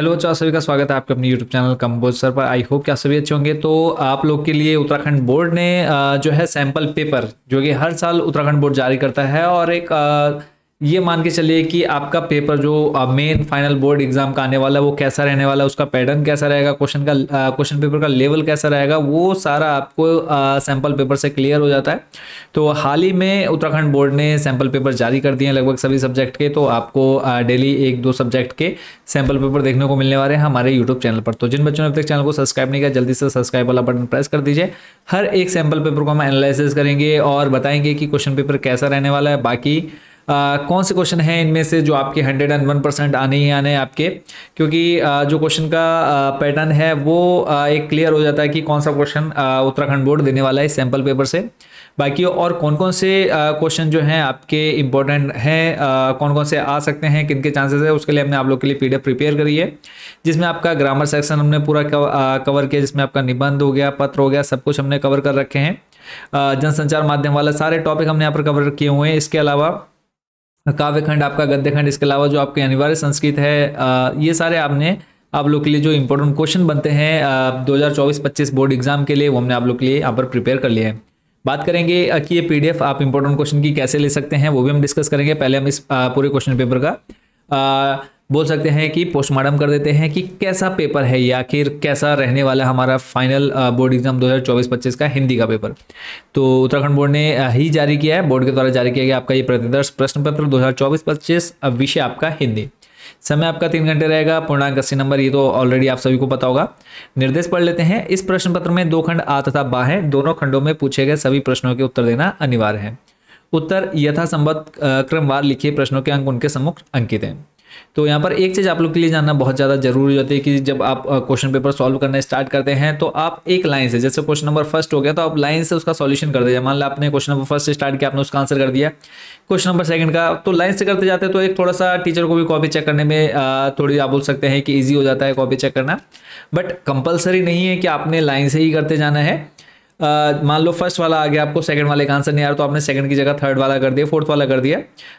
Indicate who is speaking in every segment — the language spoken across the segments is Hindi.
Speaker 1: हेलो बच्चों सभी का स्वागत है आपके अपने यूट्यूब चैनल कम्बोज सर पर आई होप क्या सभी अच्छे होंगे तो आप लोग के लिए उत्तराखंड बोर्ड ने जो है सैंपल पेपर जो कि हर साल उत्तराखंड बोर्ड जारी करता है और एक ये मान के चलिए कि आपका पेपर जो मेन फाइनल बोर्ड एग्जाम का आने वाला है वो कैसा रहने वाला है उसका पैटर्न कैसा रहेगा क्वेश्चन का क्वेश्चन uh, पेपर का लेवल कैसा रहेगा वो सारा आपको सैंपल uh, पेपर से क्लियर हो जाता है तो हाल ही में उत्तराखंड बोर्ड ने सैंपल पेपर जारी कर दिए हैं लगभग सभी सब्जेक्ट के तो आपको डेली uh, एक दो सब्जेक्ट के सैंपल पेपर देखने को मिलने वाले हैं हमारे यूट्यूब चैनल पर तो जिन बच्चों ने अब तक चैनल को सब्सक्राइब नहीं किया जल्दी से सब्सक्राइब वाला बटन प्रेस कर दीजिए हर एक सैंपल पेपर को हम एनालिसिस करेंगे और बताएंगे कि क्वेश्चन पेपर कैसा रहने वाला है बाकी आ, कौन से क्वेश्चन हैं इनमें से जो आपके हंड्रेड एंड वन परसेंट आने ही आने हैं आपके क्योंकि आ, जो क्वेश्चन का पैटर्न है वो आ, एक क्लियर हो जाता है कि कौन सा क्वेश्चन उत्तराखंड बोर्ड देने वाला है सैम्पल पेपर से बाकी और कौन कौन से क्वेश्चन जो हैं आपके इंपॉर्टेंट हैं कौन कौन से आ सकते हैं किन के चांसेस है उसके लिए हमने आप लोग के लिए पीडीएफ प्रिपेयर करी है जिसमें आपका ग्रामर सेक्शन हमने पूरा कवर किया जिसमें आपका निबंध हो गया पत्र हो गया सब कुछ हमने कवर कर रखे हैं जनसंचार माध्यम वाला सारे टॉपिक हमने यहाँ पर कवर किए हुए हैं इसके अलावा काव्य खंड आपका गद्य खंड इसके अलावा जो आपके अनिवार्य संस्कृत है ये सारे आपने आप लोग के लिए जो इम्पोर्टेंट क्वेश्चन बनते हैं दो हज़ार चौबीस पच्चीस बोर्ड एग्जाम के लिए वो हमने आप लोग के लिए यहाँ पर प्रिपेयर कर लिया है बात करेंगे कि ये पीडीएफ आप इम्पोर्टेंट क्वेश्चन की कैसे ले सकते हैं वो भी हम डिस्कस करेंगे पहले हम इस पूरे क्वेश्चन पेपर का बोल सकते हैं कि पोस्टमार्टम कर देते हैं कि कैसा पेपर है या फिर कैसा रहने वाला हमारा फाइनल बोर्ड एग्जाम 2024-25 का हिंदी का पेपर तो उत्तराखंड बोर्ड ने ही जारी किया है बोर्ड के द्वारा जारी किया गया आपका ये प्रतिदर्श प्रश्न पत्र 2024-25 विषय आपका हिंदी समय आपका तीन घंटे रहेगा पूर्णांक अस्सी नंबर ये तो ऑलरेडी आप सभी को पता होगा निर्देश पढ़ लेते हैं इस प्रश्न पत्र में दो खंड आ तथा बा है दोनों खंडों में पूछे गए सभी प्रश्नों के उत्तर देना अनिवार्य है उत्तर यथासंबद्ध क्रमवार लिखे प्रश्नों के अंक उनके सम्मुख अंकित हैं तो यहाँ पर एक चीज़ आप लोग के लिए जानना बहुत ज़्यादा जरूरी होती है कि जब आप क्वेश्चन पेपर सॉल्व करना स्टार्ट करते हैं तो आप एक लाइन से जैसे क्वेश्चन नंबर फर्स्ट हो गया तो आप लाइन से उसका सॉल्यूशन कर दीजिए मान लो आपने क्वेश्चन नंबर फर्स्ट स्टार्ट किया आपने उसका आंसर कर दिया क्वेश्चन नंबर सेकंड का तो लाइन से करते जाते तो एक थोड़ा सा टीचर को भी कॉपी चेक करने में थोड़ी आप बोल सकते हैं कि ईजी हो जाता है कॉपी चेक करना बट कंपलसरी नहीं है कि आपने लाइन से ही करते जाना है Uh, मान लो फर्स्ट वाला आ गया आपको सेकंड वाले का आंसर नहीं आ रहा तो आपने सेकंड की जगह थर्ड वाला कर दिया फोर्थ वाला कर दिया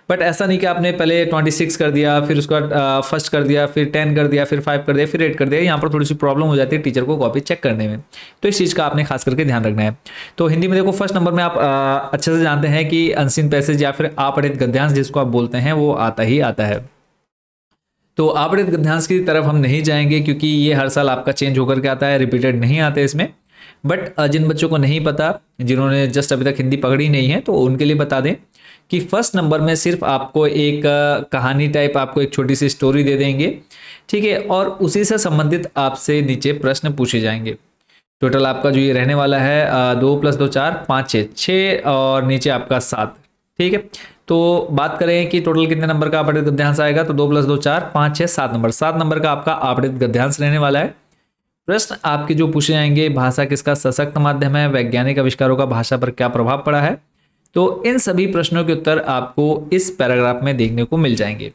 Speaker 1: बट ऐसा नहीं कि आपने पहले ट्वेंटी सिक्स कर दिया फिर उसका फर्स्ट uh, कर दिया फिर टेन कर दिया फिर फाइव कर दिया फिर एट कर दिया यहाँ पर थोड़ी सी प्रॉब्लम हो जाती है टीचर को कॉपी चेक करने में तो इस चीज़ का आपने खास करके ध्यान रखना है तो हिंदी में देखो फर्स्ट नंबर में आप uh, अच्छे से जानते हैं कि अनसिन पैसेज या फिर आपड़ित गद्यांश जिसको आप बोलते हैं वो आता ही आता है तो आपड़ित गद्यांश की तरफ हम नहीं जाएंगे क्योंकि ये हर साल आपका चेंज होकर के आता है रिपीटेड नहीं आते इसमें बट uh, जिन बच्चों को नहीं पता जिन्होंने जस्ट अभी तक हिंदी पकड़ी नहीं है तो उनके लिए बता दें कि फर्स्ट नंबर में सिर्फ आपको एक uh, कहानी टाइप आपको एक छोटी सी स्टोरी दे देंगे ठीक है और उसी से संबंधित आपसे नीचे प्रश्न पूछे जाएंगे टोटल आपका जो ये रहने वाला है uh, दो प्लस दो चार पाँच छः छः और नीचे आपका सात ठीक है तो बात करें कि टोटल कितने नंबर का आपड़ित गद्यांश आएगा तो दो प्लस दो चार पाँच छः सात नंबर सात नंबर का आपका आपड़ित गद्यांश रहने वाला है प्रश्न आपके जो पूछे जाएंगे भाषा किसका सशक्त माध्यम है वैज्ञानिक आविष्कारों का भाषा पर क्या प्रभाव पड़ा है तो इन सभी प्रश्नों के उत्तर आपको इस पैराग्राफ में देखने को मिल जाएंगे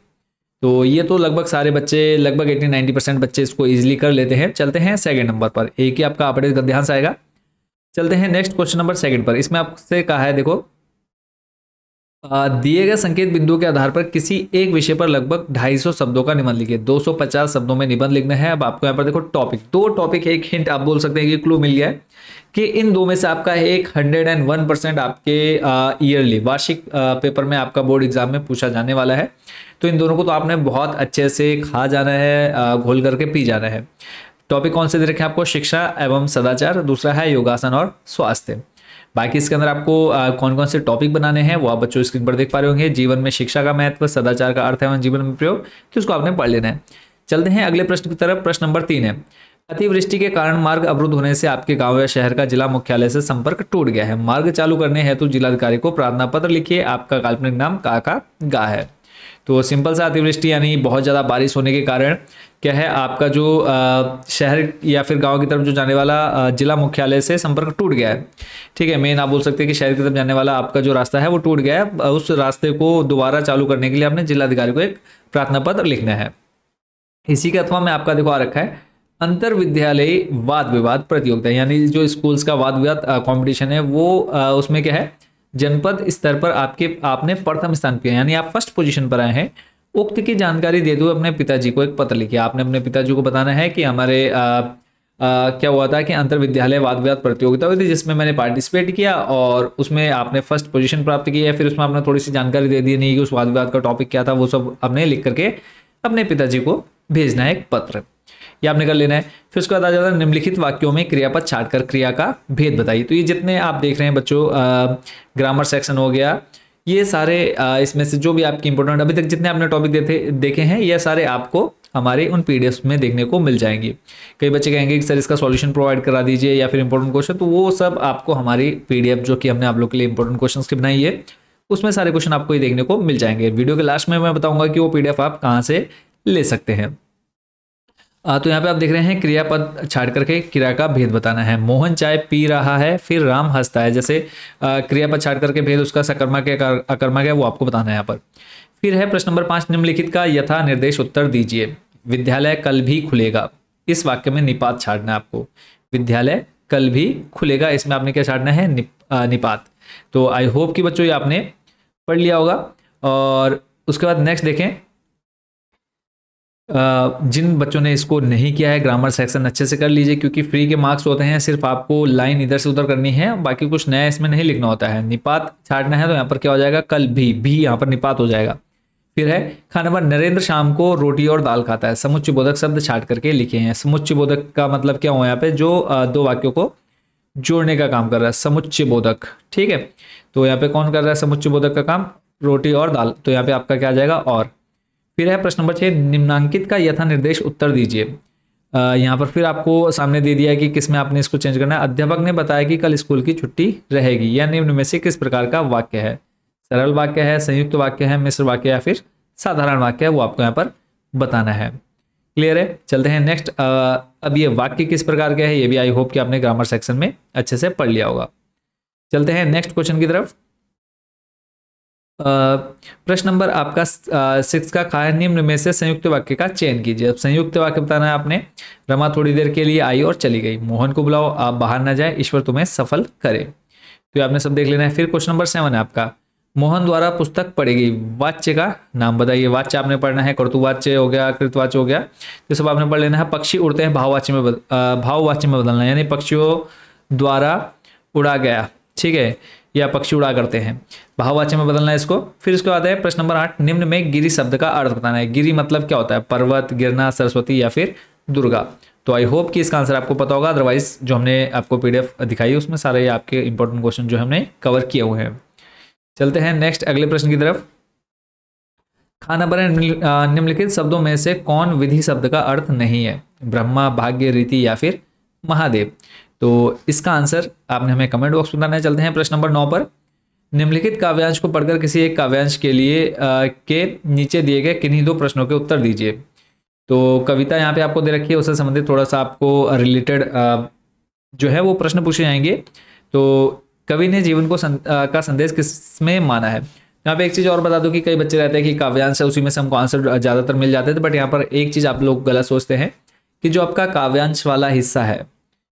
Speaker 1: तो ये तो लगभग सारे बच्चे लगभग एटी नाइनटी परसेंट बच्चे इसको इजीली कर लेते हैं चलते हैं सेकंड नंबर पर एक ही आपका अपडेट गद्यांश आएगा चलते हैं नेक्स्ट क्वेश्चन नंबर सेकंड पर इसमें आपसे कहा है देखो दिए गए संकेत बिंदु के आधार पर किसी एक विषय पर लगभग 250 शब्दों का निबंध लिखिए 250 शब्दों में निबंध लिखना है अब आपको यहाँ पर देखो टॉपिक दो टॉपिक एक हिंट आप बोल सकते हैं कि क्लू मिल गया है कि इन दो में से आपका एक 101 परसेंट आपके ईयरली वार्षिक पेपर में आपका बोर्ड एग्जाम में पूछा जाने वाला है तो इन दोनों को तो आपने बहुत अच्छे से खा जाना है घोल करके पी जाना है टॉपिक कौन से दे रखे हैं आपको शिक्षा एवं सदाचार दूसरा है योगासन और स्वास्थ्य बाकी इसके अंदर आपको कौन कौन से टॉपिक बनाने हैं वो आप बच्चों स्क्रीन पर देख पा रहे होंगे जीवन में शिक्षा का महत्व सदाचार का अर्थ एवं जीवन में प्रयोग तो उसको आपने पढ़ लेना है चलते हैं अगले प्रश्न की तरफ प्रश्न नंबर तीन है अतिवृष्टि के कारण मार्ग अवरुद्ध होने से आपके गांव या शहर का जिला मुख्यालय से संपर्क टूट गया है मार्ग चालू करने हेतु तो जिलाधिकारी को प्रार्थना पत्र लिखिए आपका काल्पनिक नाम काका गा है तो सिंपल सा अतिवृष्टि यानी बहुत ज़्यादा बारिश होने के कारण क्या है आपका जो शहर या फिर गांव की तरफ जो जाने वाला जिला मुख्यालय से संपर्क टूट गया है ठीक है मेन आप बोल सकते हैं कि शहर की तरफ जाने वाला आपका जो रास्ता है वो टूट गया है उस रास्ते को दोबारा चालू करने के लिए आपने जिलाधिकारी को एक प्रार्थना पत्र लिखना है इसी के अथवा में आपका देखो आ रखा है अंतर विद्यालय वाद विवाद प्रतियोगिता यानी जो स्कूल्स का वाद विवाद कॉम्पिटिशन है वो उसमें क्या है जनपद स्तर पर आपके आपने प्रथम स्थान पर यानी आप फर्स्ट पोजीशन पर आए हैं उक्त की जानकारी दे दो अपने पिताजी को एक पत्र लिखिए आपने अपने पिताजी को बताना है कि हमारे आ, आ, क्या हुआ था कि अंतर विद्यालय वाद विवाद प्रतियोगिता हुई थी जिसमें मैंने पार्टिसिपेट किया और उसमें आपने फर्स्ट पोजीशन प्राप्त की है फिर उसमें आपने थोड़ी सी जानकारी दे दी नहीं कि उस वाद विवाद का टॉपिक क्या था वो सब आपने लिख करके अपने पिताजी को भेजना है एक पत्र ये आपने कर लेना है फिर उसके बाद आ जाता है निम्नलिखित वाक्यों में क्रियापद छाट कर क्रिया का भेद बताइए तो ये जितने आप देख रहे हैं बच्चों ग्रामर सेक्शन हो गया ये सारे इसमें से जो भी आपकी इंपॉर्टेंट अभी तक जितने आपने टॉपिक देखे देखे हैं ये सारे आपको हमारे उन पी में देखने को मिल जाएंगे कई बच्चे कहेंगे कि सर इसका सॉल्यूशन प्रोवाइड करा दीजिए या फिर इंपॉर्टेंट क्वेश्चन तो वो सब आपको हमारी पी जो कि हमने आप लोग के लिए इंपॉर्टेंट क्वेश्चन की बनाई है उसमें सारे क्वेश्चन आपको ये देखने को मिल जाएंगे वीडियो के लास्ट में मैं बताऊंगा कि वो पी आप कहाँ से ले सकते हैं तो यहाँ पे आप देख रहे हैं क्रियापद छाड़ करके क्रिया का भेद बताना है मोहन चाय पी रहा है फिर राम हंसता है जैसे क्रियापद छाड़ करके भेद उसका के अकर्मा है वो आपको बताना है यहाँ पर फिर है प्रश्न नंबर पांच निम्नलिखित का यथा निर्देश उत्तर दीजिए विद्यालय कल भी खुलेगा इस वाक्य में निपात छाड़ना है आपको विद्यालय कल भी खुलेगा इसमें आपने क्या छाड़ना है निपात तो आई होप कि बच्चों ये आपने पढ़ लिया होगा और उसके बाद नेक्स्ट देखें जिन बच्चों ने इसको नहीं किया है ग्रामर सेक्शन अच्छे से कर लीजिए क्योंकि फ्री के मार्क्स होते हैं सिर्फ आपको लाइन इधर से उधर करनी है बाकी कुछ नया इसमें नहीं लिखना होता है निपात छाटना है तो यहाँ पर क्या हो जाएगा कल भी भी यहाँ पर निपात हो जाएगा फिर है खाने पर नरेंद्र शाम को रोटी और दाल खाता है समुच्च बोधक शब्द छाट करके लिखे हैं समुच्च बोधक का मतलब क्या हो यहाँ पे जो दो वाक्यों को जोड़ने का काम कर रहा है समुच्च बोधक ठीक है तो यहाँ पे कौन कर रहा है समुच्च बोधक का काम रोटी और दाल तो यहाँ पे आपका क्या आ जाएगा और फिर है प्रश्न नंबर छः निम्नांकित का यथा निर्देश उत्तर दीजिए यहाँ पर फिर आपको सामने दे दिया है कि किस में आपने इसको चेंज करना है अध्यापक ने बताया कि कल स्कूल की छुट्टी रहेगी या निम्न में से किस प्रकार का वाक्य है सरल वाक्य है संयुक्त वाक्य है मिश्र वाक्य या फिर साधारण वाक्य है वो आपको यहाँ पर बताना है क्लियर है चलते हैं नेक्स्ट अब ये वाक्य किस प्रकार के है ये भी आई होप कि आपने ग्रामर सेक्शन में अच्छे से पढ़ लिया होगा चलते हैं नेक्स्ट क्वेश्चन की तरफ प्रश्न नंबर आपका सिक्स का कहा है निम्न में से संयुक्त वाक्य का चयन कीजिए अब संयुक्त वाक्य बताना है आपने रमा थोड़ी देर के लिए आई और चली गई मोहन को बुलाओ आप बाहर ना जाए ईश्वर तुम्हें सफल करे तो आपने सब देख लेना है फिर क्वेश्चन नंबर सेवन है आपका मोहन द्वारा पुस्तक पढ़ी गई वाच्य का नाम बताइए वाच्य आपने पढ़ना है कर्तुवाच्य हो गया कृतवाच्य हो गया ये सब आपने पढ़ लेना है पक्षी उड़ते हैं भाववाच्य में बदल भाववाच्य में बदलना यानी पक्षियों द्वारा उड़ा गया ठीक है या पक्षी उड़ा करते हैं भाववाच्य में बदलना है इसको फिर इसके बाद है प्रश्न नंबर आठ निम्न में गिरी शब्द का अर्थ बताना है गिरी मतलब क्या होता है पर्वत गिरना सरस्वती या फिर दुर्गा तो आई होप कि इसका आंसर आपको पता होगा अदरवाइज जो हमने आपको पीडीएफ दिखाई है उसमें सारे आपके इंपॉर्टेंट क्वेश्चन जो हमने कवर किए हुए हैं चलते हैं नेक्स्ट अगले प्रश्न की तरफ खाना पर निम्नलिखित शब्दों में से कौन विधि शब्द का अर्थ नहीं है ब्रह्मा भाग्य रीति या फिर महादेव तो इसका आंसर आपने हमें कमेंट बॉक्स में बताना है चलते हैं प्रश्न नंबर नौ पर निम्नलिखित काव्यांश को पढ़कर किसी एक काव्यांश के लिए आ, के नीचे दिए गए किन्हीं दो प्रश्नों के उत्तर दीजिए तो कविता यहाँ पे आपको दे रखी है उससे संबंधित थोड़ा सा आपको रिलेटेड जो है वो प्रश्न पूछे जाएंगे तो कवि ने जीवन को संद, आ, का संदेश किस में माना है यहाँ पे एक चीज़ और बता दूँ कि कई बच्चे रहते हैं कि काव्यांश है उसी में से हमको आंसर ज़्यादातर मिल जाते थे बट यहाँ पर एक चीज़ आप लोग गलत सोचते हैं कि जो आपका काव्यांश वाला हिस्सा है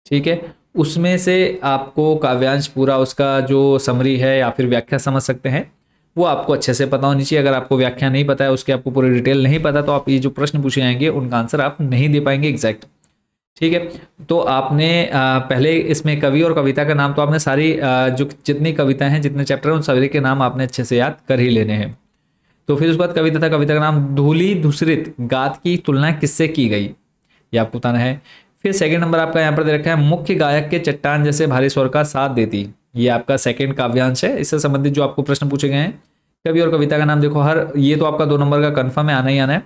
Speaker 1: ठीक है उसमें से आपको काव्यांश पूरा उसका जो समरी है या फिर व्याख्या समझ सकते हैं वो आपको अच्छे से पता होनी चाहिए अगर आपको व्याख्या नहीं पता है उसके आपको पूरी डिटेल नहीं पता तो आप ये जो प्रश्न पूछे जाएंगे उनका आंसर आप नहीं दे पाएंगे एग्जैक्ट ठीक है तो आपने पहले इसमें कवि और कविता का नाम तो आपने सारी जो जितनी कविता हैं जितने चैप्टर हैं उन सभी के नाम आपने अच्छे से याद कर ही लेने हैं तो फिर उसके बाद कविता था कविता का नाम धूली धूसरित गात की तुलना किससे की गई ये आपको बताना है फिर सेकंड नंबर आपका यहाँ पर दे रखा है मुख्य गायक के चट्टान जैसे भारी स्वर का साथ देती ये आपका सेकंड काव्यांश है इससे संबंधित जो आपको प्रश्न पूछे गए हैं कवि और कविता का नाम देखो हर ये तो आपका दो नंबर का कन्फर्म है आना ही आना है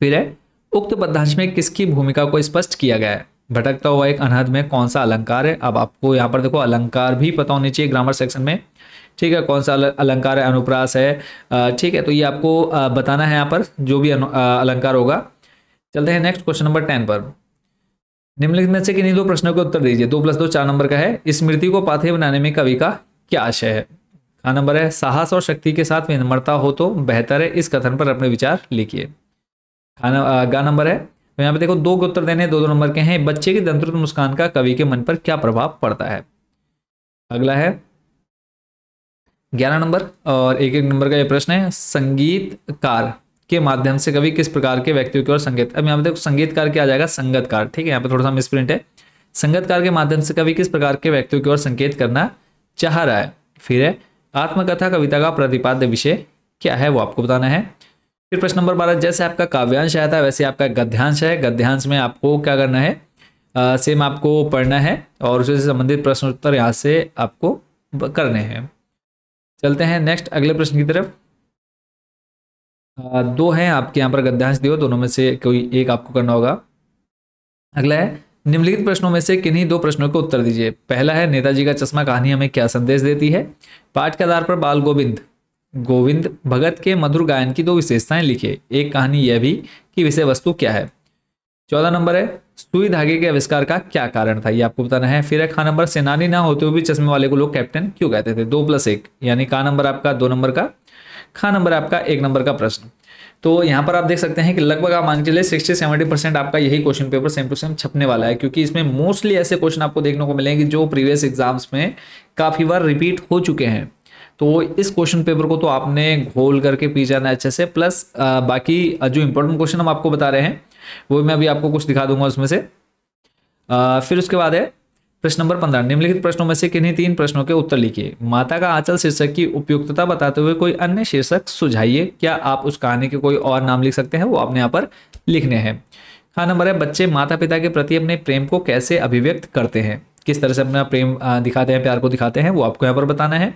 Speaker 1: फिर है उक्त पद्यांश में किसकी भूमिका को स्पष्ट किया गया है भटकता हुआ एक अनहद में कौन सा अलंकार है अब आपको यहाँ पर देखो अलंकार भी पता होनी चाहिए ग्रामर सेक्शन में ठीक है कौन सा अलंकार है अनुप्रास है ठीक है तो ये आपको बताना है यहाँ पर जो भी अलंकार होगा चलते हैं नेक्स्ट क्वेश्चन नंबर टेन पर निम्नलिखित में से किन्हीं दो प्रश्नों के उत्तर दीजिए दो प्लस दो चार नंबर का है स्मृति को पाथे बनाने में कवि का क्या आशय है का नंबर है साहस और शक्ति के साथ विनम्रता हो तो बेहतर है इस कथन पर अपने विचार लिखिए गा नंबर है तो यहाँ पे देखो दो उत्तर देने दो दो नंबर के हैं बच्चे की दंतुत मुस्कान का कवि के मन पर क्या प्रभाव पड़ता है अगला है ग्यारह नंबर और एक एक नंबर का ये प्रश्न है संगीतकार के माध्यम से कभी किस प्रकार के व्यक्तियों की ओर संगीत अब यहाँ पे देखो संगीतकार क्या आ जाएगा संगतकार ठीक है यहाँ पे थोड़ा सा मिसप्रिंट है संगतकार के माध्यम से कभी किस प्रकार के व्यक्तियों की ओर संकेत करना चाह रहा है फिर है आत्मकथा कविता का प्रतिपाद्य विषय क्या है वो आपको बताना है फिर प्रश्न नंबर बारह जैसे आपका काव्यांश आया था वैसे आपका गद्यांश है गद्यांश में आपको क्या करना है आ, सेम आपको पढ़ना है और उससे संबंधित प्रश्नोत्तर यहाँ से आपको करने हैं चलते हैं नेक्स्ट अगले प्रश्न की तरफ दो हैं आपके यहाँ पर गद्यांश दिए दोनों में से कोई एक आपको करना होगा अगला है निम्नलिखित प्रश्नों में से किन्हीं दो प्रश्नों को उत्तर दीजिए पहला है नेताजी का चश्मा कहानी हमें क्या संदेश देती है पाठ के आधार पर बाल गोविंद गोविंद भगत के मधुर गायन की दो विशेषताएं लिखिए एक कहानी यह भी कि विषय वस्तु क्या है चौदह नंबर है सुई धागे के आविष्कार का क्या कारण था ये आपको बताना है फिर खा नंबर सेनानी ना होते हुए भी चश्मे वाले को लोग कैप्टन क्यों कहते थे दो प्लस एक यानी का नंबर आपका दो नंबर का खा नंबर आपका एक नंबर का प्रश्न तो यहाँ पर आप देख सकते हैं कि लगभग आप मांग चले चलिए सिक्सटी सेवेंटी परसेंट आपका यही question paper same to same छपने वाला है क्योंकि इसमें मोस्टली ऐसे क्वेश्चन आपको देखने को मिलेंगे जो प्रीवियस एग्जाम्स में काफ़ी बार रिपीट हो चुके हैं तो इस क्वेश्चन पेपर को तो आपने घोल करके पी जाना अच्छे से प्लस आ, बाकी जो इंपॉर्टेंट क्वेश्चन हम आपको बता रहे हैं वो मैं अभी आपको कुछ दिखा दूंगा उसमें से आ, फिर उसके बाद है प्रश्न नंबर पंद्रह निम्नलिखित प्रश्नों में से किन्हीं तीन प्रश्नों के उत्तर लिखिए माता का आंचल शीर्षक की उपयुक्तता बताते हुए कोई अन्य शीर्षक सुझाइए क्या आप उस कहानी के कोई और नाम लिख सकते हैं वो आपने यहाँ पर लिखने हैं हाँ नंबर है बच्चे माता पिता के प्रति अपने प्रेम को कैसे अभिव्यक्त करते हैं किस तरह से अपना प्रेम दिखाते हैं प्यार को दिखाते हैं वो आपको यहाँ पर बताना है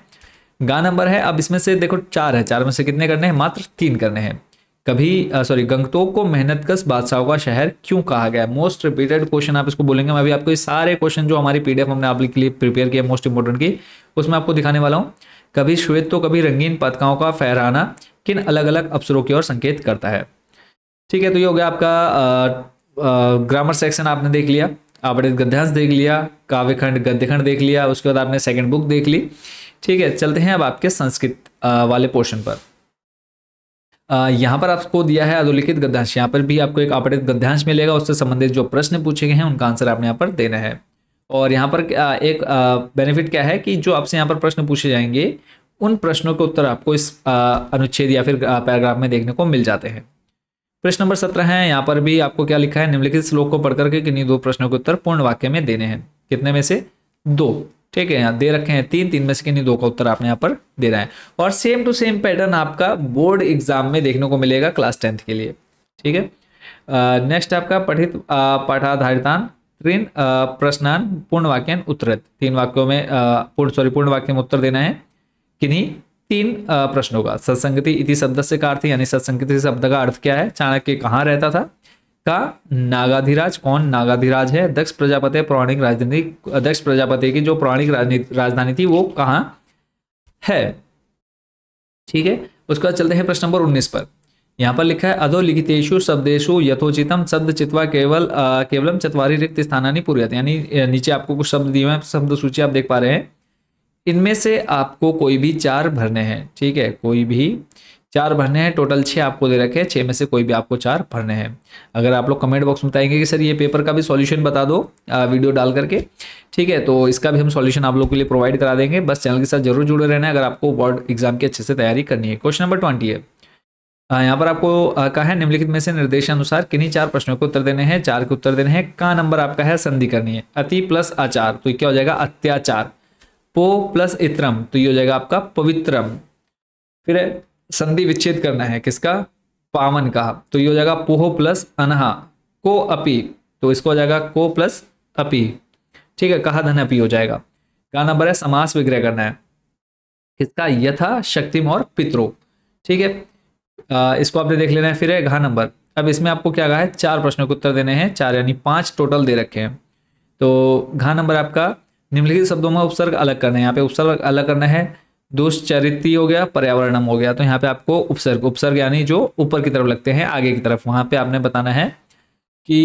Speaker 1: गा नंबर है अब इसमें से देखो चार है चार में से कितने करने हैं मात्र तीन करने हैं कभी सॉरी गंगटोक को मेहनत कस बादशाहों का शहर क्यों कहा गया मोस्ट रिपीटेड क्वेश्चन आप इसको बोलेंगे मैं अभी आपको ये सारे क्वेश्चन जो हमारी पीडीएफ हमने आप के लिए प्रिपेयर किया मोस्ट इंपोर्टेंट की उसमें आपको दिखाने वाला हूँ कभी श्वेत तो कभी रंगीन पतकाओं का फहराना किन अलग अलग अफसरों की ओर संकेत करता है ठीक है तो ये हो गया आपका ग्रामर सेक्शन आपने देख लिया आपने गद्यांश देख लिया काव्यखंड गद्यखंड देख लिया उसके बाद आपने सेकेंड बुक देख ली ठीक है चलते हैं अब आपके संस्कृत वाले पोर्शन पर यहाँ पर आपको दिया है अधोलिखित गद्यांश यहाँ पर भी आपको एक आपटित गद्यांश मिलेगा उससे संबंधित जो प्रश्न पूछे गए हैं उनका आंसर आपने यहाँ पर देना है और यहाँ पर एक बेनिफिट क्या है कि जो आपसे यहाँ पर प्रश्न पूछे जाएंगे उन प्रश्नों के उत्तर आपको इस अनुच्छेद या फिर पैराग्राफ में देखने को मिल जाते हैं प्रश्न नंबर सत्रह है यहाँ पर भी आपको क्या लिखा है निम्नलिखित श्लोक को पढ़कर के किन्हीं दो प्रश्नों के उत्तर पूर्ण वाक्य में देने हैं कितने में से दो ठीक है यहाँ दे रखे हैं तीन तीन में से किन्हीं दो का उत्तर आपने यहाँ पर देना है और सेम टू सेम पैटर्न आपका बोर्ड एग्जाम में देखने को मिलेगा क्लास टेंथ के लिए ठीक है नेक्स्ट आपका पठित पाठाधारितान तीन प्रश्नान पूर्ण वाक्यान उत्तरत तीन वाक्यों में पूर्ण सॉरी पूर्ण वाक्य में उत्तर देना है किन्हीं तीन प्रश्नों का सत्संगति इति शब्द से का अर्थ यानी सत्संगति शब्द का अर्थ क्या है चाणक्य कहाँ रहता था का नागाधिराज कौन नागाधिराज है दक्ष प्रजापति पौराणिक राजधानी दक्ष प्रजापति की जो पौराणिक राजधानी थी वो कहा है ठीक है उसके बाद चलते हैं प्रश्न नंबर उन्नीस पर यहाँ पर लिखा है अधोलिखितेशु शब्देशु यथोचितम शब्द चित्वा केवल आ, केवलम चतवारी रिक्त स्थानानी पूरी यानी नीचे आपको कुछ शब्द दिए हैं शब्द सूची आप देख पा रहे हैं इनमें से आपको कोई भी चार भरने हैं ठीक है कोई भी चार भरने हैं टोटल छः आपको दे रखे हैं छः में से कोई भी आपको चार भरने हैं अगर आप लोग कमेंट बॉक्स में बताएंगे कि सर ये पेपर का भी सॉल्यूशन बता दो आ, वीडियो डाल करके ठीक है तो इसका भी हम सॉल्यूशन आप लोग के लिए प्रोवाइड करा देंगे बस चैनल के साथ जरूर जुड़े रहना अगर आपको बोर्ड एग्जाम की अच्छे से तैयारी करनी है क्वेश्चन नंबर ट्वेंटी है यहाँ पर आपको कहा है निम्नलिखित में से निर्देशानुसार किन्हीं चार प्रश्नों के उत्तर देने हैं चार के उत्तर देने हैं का नंबर आपका है संधि करनी है अति प्लस आचार तो क्या हो जाएगा अत्याचार पो प्लस इत्रम तो ये हो जाएगा आपका पवित्रम फिर संधि विच्छेद करना है किसका पावन का तो ये हो जाएगा पोहो प्लस अनहा को अपी तो इसको हो जाएगा को प्लस अपी ठीक है कहा धन अपी हो जाएगा का नंबर है समास विग्रह करना है किसका यथा शक्तिम और पित्रो ठीक है इसको आपने देख लेना है फिर है घा नंबर अब इसमें आपको क्या कहा है चार प्रश्नों के उत्तर देने हैं चार यानी पांच टोटल दे रखे हैं तो घा नंबर आपका निम्नलिखित शब्दों में उपसर्ग अलग करना है यहाँ पे उपसर्ग अलग करना है दुष्चरित्री हो गया पर्यावरणम हो गया तो यहाँ पे आपको उपसर्ग उपसर्ग यानी जो ऊपर की तरफ लगते हैं आगे की तरफ वहां पे आपने बताना है कि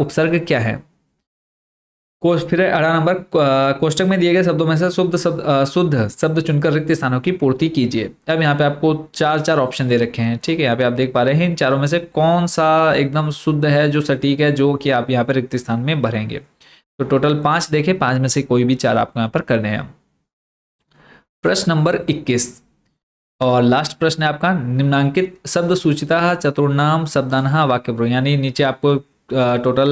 Speaker 1: उपसर्ग क्या है फिर अठारह नंबर कोष्टक में दिए गए शब्दों में से शुद्ध शब्द शुद्ध शब्द चुनकर रिक्त स्थानों की पूर्ति कीजिए अब यहाँ पे आपको चार चार ऑप्शन दे रखे हैं ठीक है यहाँ पे आप देख पा रहे हैं इन चारों में से कौन सा एकदम शुद्ध है जो सटीक है जो कि आप यहाँ पे रिक्त स्थान में भरेंगे तो टोटल पांच देखे पांच में से कोई भी चार आपको यहाँ पर करने हैं प्रश्न नंबर 21 और लास्ट प्रश्न है आपका निम्नांकित शब्द सूचिता चतुर्नाम शब्दानहा वाक्य प्रो यानी नीचे आपको टोटल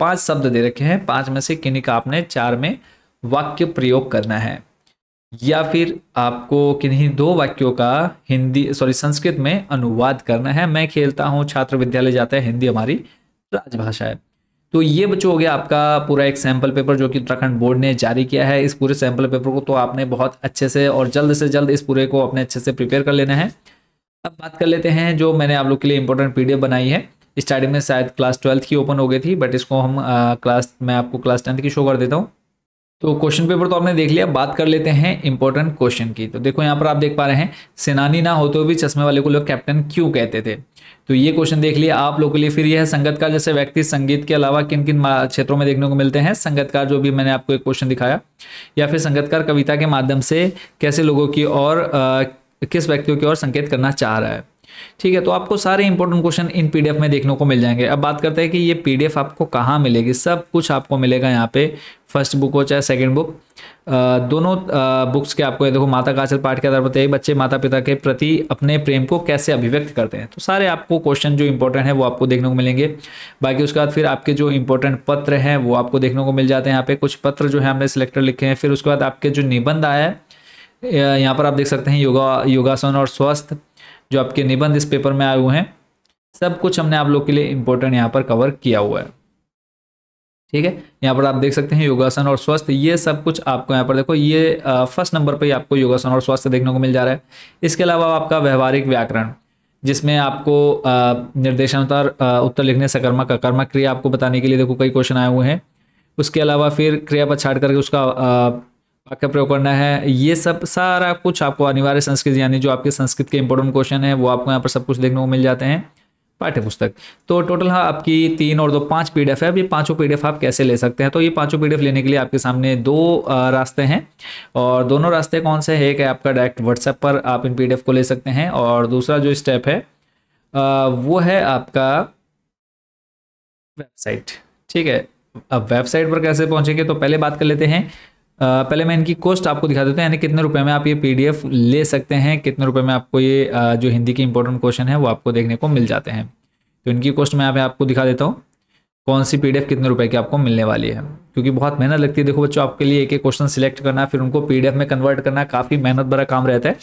Speaker 1: पांच शब्द दे रखे हैं पांच में से किन्हीं का आपने चार में वाक्य प्रयोग करना है या फिर आपको किन्हीं दो वाक्यों का हिंदी सॉरी संस्कृत में अनुवाद करना है मैं खेलता हूँ छात्र विद्यालय जाता है हिंदी हमारी राजभाषा है तो ये बच्चों हो गया आपका पूरा एक सैम्पल पेपर जो कि उत्तराखंड बोर्ड ने जारी किया है इस पूरे सैम्पल पेपर को तो आपने बहुत अच्छे से और जल्द से जल्द इस पूरे को अपने अच्छे से प्रिपेयर कर लेना है अब बात कर लेते हैं जो मैंने आप लोग के लिए इंपॉर्टेंट पी बनाई है स्टार्टिंग में शायद क्लास ट्वेल्थ की ओपन हो गई थी बट इसको हम क्लास मैं आपको क्लास टेंथ की शो कर देता हूँ तो क्वेश्चन पेपर तो आपने देख लिया बात कर लेते हैं इंपॉर्टेंट क्वेश्चन की तो देखो यहाँ पर आप देख पा रहे हैं सेनानी ना होते हुए भी चश्मे वाले को लोग कैप्टन क्यों कहते थे तो ये क्वेश्चन देख लिया आप लोगों के लिए फिर यह संगत संगतकार जैसे व्यक्ति संगीत के अलावा किन किन क्षेत्रों में देखने को मिलते हैं संगतकार जो भी मैंने आपको एक क्वेश्चन दिखाया या फिर संगतकार कविता के माध्यम से कैसे लोगों की और किस व्यक्तियों की ओर संकेत करना चाह रहा है ठीक है तो आपको सारे इंपॉर्टेंट क्वेश्चन इन पीडीएफ में देखने को मिल जाएंगे अब बात करते हैं कि ये पीडीएफ आपको कहाँ मिलेगी सब कुछ आपको मिलेगा यहाँ पे फर्स्ट बुक हो चाहे सेकंड बुक दोनों बुक्स के आपको ये देखो माता काचल पाठ के आधार पर तय बच्चे माता पिता के प्रति अपने प्रेम को कैसे अभिव्यक्त करते हैं तो सारे आपको क्वेश्चन जो इंपॉर्टेंट है वो आपको देखने को मिलेंगे बाकी उसके बाद फिर आपके जो इंपॉर्टेंट पत्र हैं वो आपको देखने को मिल जाते हैं यहाँ पे कुछ पत्र जो है हमने सेलेक्टर लिखे हैं फिर उसके बाद आपके जो निबंध आया है यहाँ पर आप देख सकते हैं योगा योगासन और स्वस्थ जो आपके निबंध इस पेपर में आए हुए हैं सब कुछ हमने आप लोग के लिए इंपॉर्टेंट यहाँ पर कवर किया हुआ है ठीक है यहाँ पर आप देख सकते हैं योगासन और स्वास्थ्य ये सब कुछ आपको यहाँ पर देखो ये फर्स्ट नंबर पर ही आपको योगासन और स्वास्थ्य देखने को मिल जा रहा है इसके अलावा आपका व्यवहारिक व्याकरण जिसमें आपको निर्देशानुसार उत्तर लिखने सकर्मक अकर्मक क्रिया आपको बताने के लिए देखो कई क्वेश्चन आए हुए हैं उसके अलावा फिर क्रिया पर छाट करके उसका वाक्य प्रयोग करना है ये सब सारा कुछ आपको अनिवार्य संस्कृत यानी जो आपके संस्कृत के इंपॉर्टेंट क्वेश्चन है वो आपको यहाँ पर सब कुछ देखने को मिल जाते हैं पाठ्य पुस्तक तो टोटल हाँ आपकी तीन और दो पांच पीडीएफ है अब ये पांचों पीडीएफ आप कैसे ले सकते हैं तो ये पांचों पीडीएफ लेने के लिए आपके सामने दो रास्ते हैं और दोनों रास्ते कौन से है एक है आपका डायरेक्ट व्हाट्सएप पर आप इन पीडीएफ को ले सकते हैं और दूसरा जो स्टेप है वो है आपका वेबसाइट ठीक है अब वेबसाइट पर कैसे पहुंचेंगे तो पहले बात कर लेते हैं पहले मैं इनकी कॉस्ट आपको दिखा देता हूँ यानी कितने रुपए में आप ये पीडीएफ ले सकते हैं कितने रुपए में आपको ये जो हिंदी के इंपॉर्टेंट क्वेश्चन है वो आपको देखने को मिल जाते हैं तो इनकी कॉस्ट मैं यहाँ आपको दिखा देता हूँ कौन सी पीडीएफ कितने रुपए की आपको मिलने वाली है क्योंकि बहुत मेहनत लगती है देखो बच्चों आपके लिए एक एक क्वेश्चन सिलेक्ट करना फिर उनको पीडीएफ में कन्वर्ट करना काफ़ी मेहनत भरा काम रहता है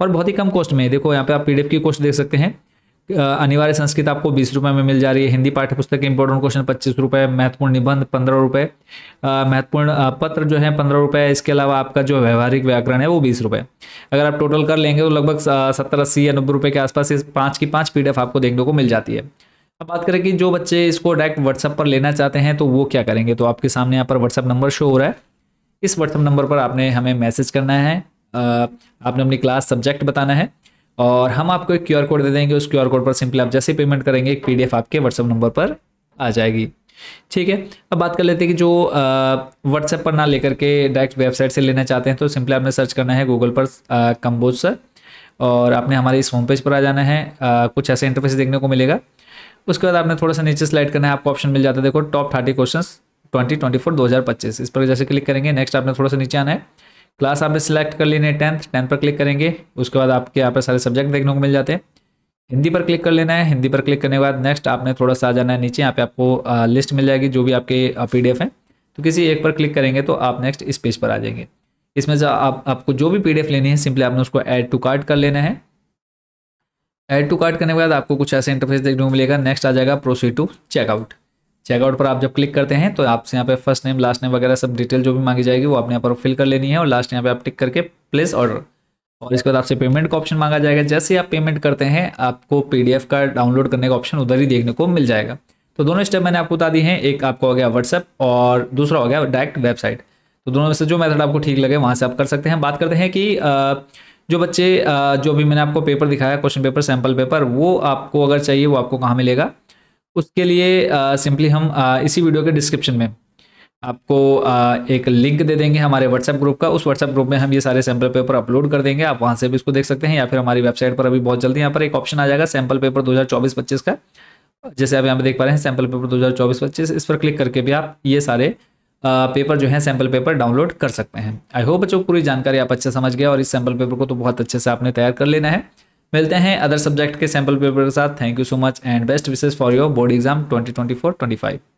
Speaker 1: और बहुत ही कम कॉस्ट में देखो यहाँ पे आप पीडीएफ की कॉस्ट देख सकते हैं अनिवार्य संस्कृत आपको बीस रुपये में मिल जा रही है हिंदी पाठ्य पुस्तक इंपॉर्टेंट क्वेश्चन पच्चीस रुपये महत्वपूर्ण निबंध पंद्रह रुपये महत्वपूर्ण पत्र जो है पंद्रह रुपये इसके अलावा आपका जो व्यवहारिक व्याकरण है वो बीस रुपये अगर आप टोटल कर लेंगे तो लगभग सत्तर अस्सी या नब्बे रुपये के आसपास इस पाँच की पाँच पी आपको देखने को मिल जाती है अब बात करें कि जो बच्चे इसको डायरेक्ट व्हाट्सअप पर लेना चाहते हैं तो वो क्या करेंगे तो आपके सामने यहाँ पर व्हाट्सअप नंबर शो हो रहा है इस व्हाट्सअप नंबर पर आपने हमें मैसेज करना है आपने अपनी क्लास सब्जेक्ट बताना है और हम आपको एक क्यू कोड दे देंगे उस क्यू कोड पर सिंपली आप जैसे पेमेंट करेंगे एक पी आपके व्हाट्सअप नंबर पर आ जाएगी ठीक है अब बात कर लेते हैं कि जो व्हाट्सएप पर ना लेकर के डायरेक्ट वेबसाइट से लेना चाहते हैं तो सिंपली आपने सर्च करना है गूगल पर कम्बोज सर और आपने हमारे इस होम पेज पर आ जाना है आ, कुछ ऐसे इंटरफेस देखने को मिलेगा उसके बाद आपने थोड़ा सा नीचे स्लाइड करना है आपको ऑप्शन मिल जाता है देखो top thirty question twenty twenty four दो हज़ार पच्चीस इस पर जैसे क्लिक करेंगे नेक्स्ट आपने थोड़ा सा नीचे आना है क्लास आपने सेलेक्ट कर लेनी है टेंथ टेंथ पर क्लिक करेंगे उसके बाद आपके यहाँ पर सारे सब्जेक्ट देखने को मिल जाते हैं हिंदी पर क्लिक कर लेना है हिंदी पर क्लिक करने के बाद नेक्स्ट आपने थोड़ा सा आ जाना है नीचे यहाँ पे आपको लिस्ट मिल जाएगी जो भी आपके पी डी है तो किसी एक पर क्लिक करेंगे तो आप नेक्स्ट इस पेज पर आ जाएंगे इसमें से आप आपको जो भी पी लेनी है सिंपली आपने उसको ऐड टू कार्ट कर लेना है ऐड टू कार्ट करने के बाद आपको कुछ ऐसे इंटरफेस देखने को मिलेगा नेक्स्ट आ जाएगा प्रोसीड टू चेकआउट चेकआउट पर आप जब क्लिक करते हैं तो आपसे यहाँ पे फर्स्ट नेम लास्ट नेम वगैरह सब डिटेल जो भी मांगी जाएगी वो आपने यहाँ पर फिल कर लेनी है और लास्ट यहाँ पे आप टिक करके प्लेस ऑर्डर और इसके बाद आपसे पेमेंट का ऑप्शन मांगा जाएगा जैसे आप पेमेंट करते हैं आपको पीडीएफ का डाउनलोड करने का ऑप्शन उधर ही देखने को मिल जाएगा तो दोनों स्टेप मैंने आपको बता दी है एक आपको हो गया व्हाट्सएप और दूसरा हो गया डायरेक्ट वेबसाइट तो दोनों में से जो मेथड आपको ठीक लगे वहाँ से आप कर सकते हैं बात करते हैं कि जो बच्चे जो अभी मैंने आपको पेपर दिखाया क्वेश्चन पेपर सैम्पल पेपर वो आपको अगर चाहिए वो आपको कहाँ मिलेगा उसके लिए सिंपली हम आ, इसी वीडियो के डिस्क्रिप्शन में आपको आ, एक लिंक दे देंगे हमारे व्हाट्सएप ग्रुप का उस व्हाट्सएप ग्रुप में हम ये सारे सैंपल पेपर अपलोड कर देंगे आप वहाँ से भी इसको देख सकते हैं या फिर हमारी वेबसाइट पर अभी बहुत जल्दी यहाँ पर एक ऑप्शन आ जाएगा सैंपल पेपर दो हज़ार का जैसे आप यहाँ पर देख पा रहे हैं सैम्पल पेपर दो हज़ार इस पर क्लिक करके भी आप ये सारे पेपर जो है सैंपल पेपर डाउनलोड कर सकते हैं आई होप बच्चों पूरी जानकारी आप अच्छे समझ गए और इस सैंपल पेपर को तो बहुत अच्छे से आपने तैयार कर लेना है मिलते हैं अदर सब्जेक्ट के सैम्पल पेपर के साथ thank you so much and best wishes for your board exam twenty twenty four twenty five